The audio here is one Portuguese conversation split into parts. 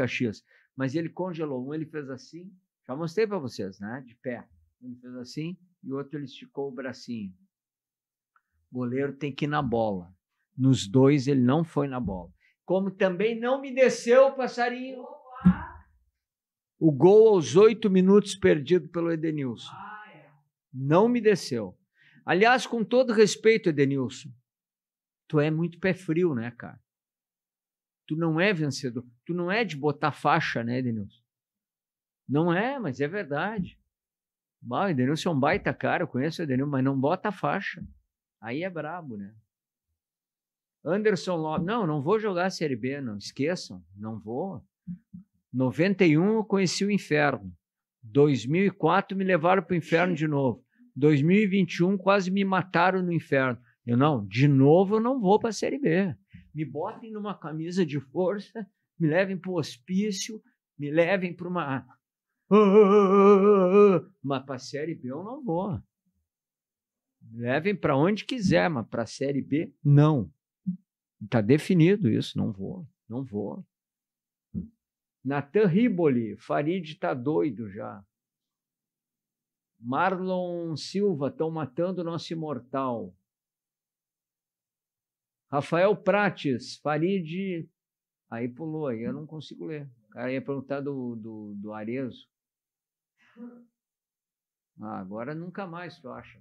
Caxias. Mas ele congelou um, ele fez assim, já mostrei para vocês, né? De pé. Ele fez assim e o outro ele esticou o bracinho. O goleiro tem que ir na bola. Nos dois ele não foi na bola. Como também não me desceu o passarinho. O gol aos oito minutos perdido pelo Edenilson. Ah, é. Não me desceu. Aliás, com todo respeito, Edenilson, tu é muito pé frio, né, cara? Tu não é vencedor. Tu não é de botar faixa, né, Denilson? Não é, mas é verdade. Bah, o Edenilson é um baita cara, eu conheço o Edenilson, mas não bota faixa. Aí é brabo, né? Anderson Lopes, não, não vou jogar a Série B, não esqueçam, não vou. 91 eu conheci o inferno. 2004 me levaram para o inferno de novo. 2021 quase me mataram no inferno. Eu não, de novo eu não vou para a Série B me botem numa camisa de força, me levem para o hospício, me levem para uma. Mas para a Série B eu não vou. Me levem para onde quiser, mas para a Série B, não. Está definido isso, não vou, não vou. Natan Riboli, Farid está doido já. Marlon Silva, estão matando o nosso imortal. Rafael Prates, Farid. Aí pulou, aí eu não consigo ler. O cara ia perguntar do, do, do Arezo. Ah, agora nunca mais tu acha.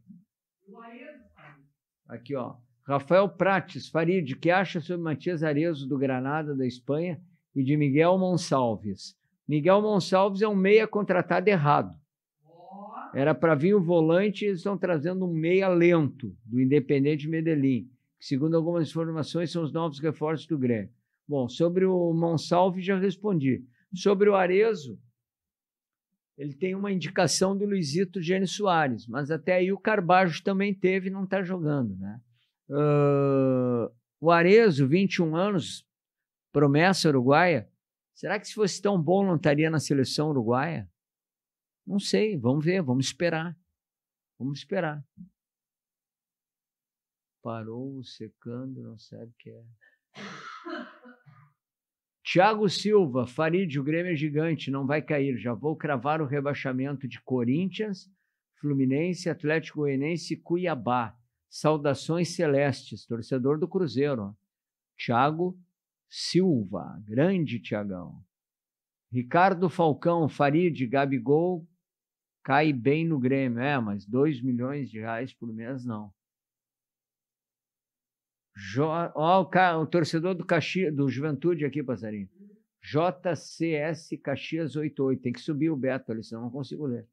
Aqui, ó. Rafael Prates Farid, que acha sobre Matias Arezo do Granada, da Espanha, e de Miguel Monsalves. Miguel Monsalves é um meia contratado errado. Era para vir o volante, eles estão trazendo um meia lento do Independente Medellín que, segundo algumas informações, são os novos reforços do Grêmio. Bom, sobre o Monsalve já respondi. Sobre o Arezo, ele tem uma indicação do Luizito Gênio Soares, mas até aí o Carbajo também teve e não está jogando. Né? Uh, o Arezo, 21 anos, promessa uruguaia. Será que se fosse tão bom não estaria na seleção uruguaia? Não sei, vamos ver, vamos esperar. Vamos esperar parou secando, não sabe o que é. Tiago Silva, Farid, o Grêmio é gigante, não vai cair. Já vou cravar o rebaixamento de Corinthians, Fluminense, Atlético Goianiense e Cuiabá. Saudações celestes, torcedor do Cruzeiro. Tiago Silva, grande Tiagão. Ricardo Falcão, Farid, Gabigol, cai bem no Grêmio. É, mas 2 milhões de reais por mês não. J... Ó, o, ca... o torcedor do, Caxias, do Juventude aqui, passarinho. JCS Caxias 88. Tem que subir o Beto ali, senão não consigo ler.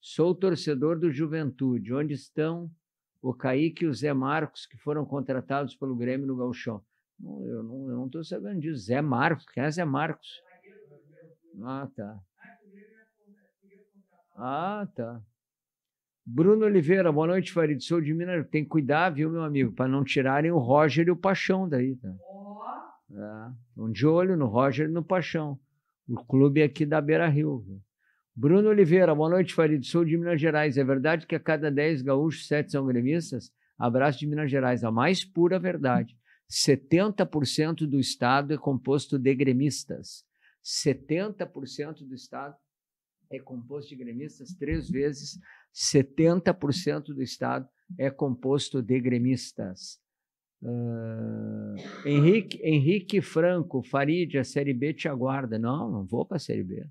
Sou torcedor do Juventude. Onde estão o Kaique e o Zé Marcos, que foram contratados pelo Grêmio no Gauchão? Não, eu não estou sabendo disso. Zé Marcos? Quem é Zé Marcos? Ah, tá. Ah, tá. Bruno Oliveira, boa noite, Farid. Sou de Minas. Tem que cuidar, viu, meu amigo, para não tirarem o Roger e o Paixão daí. Tá? É. de olho no Roger e no Paixão. O clube é aqui da Beira Rio. Viu? Bruno Oliveira, boa noite, Farid. Sou de Minas Gerais. É verdade que a cada 10 gaúchos, 7 são gremistas? Abraço de Minas Gerais. A mais pura verdade. 70% do estado é composto de gremistas. 70% do estado é composto de gremistas três vezes, 70% do Estado é composto de gremistas. Uh, Henrique, Henrique Franco, Farid, a Série B te aguarda. Não, não vou para a Série B.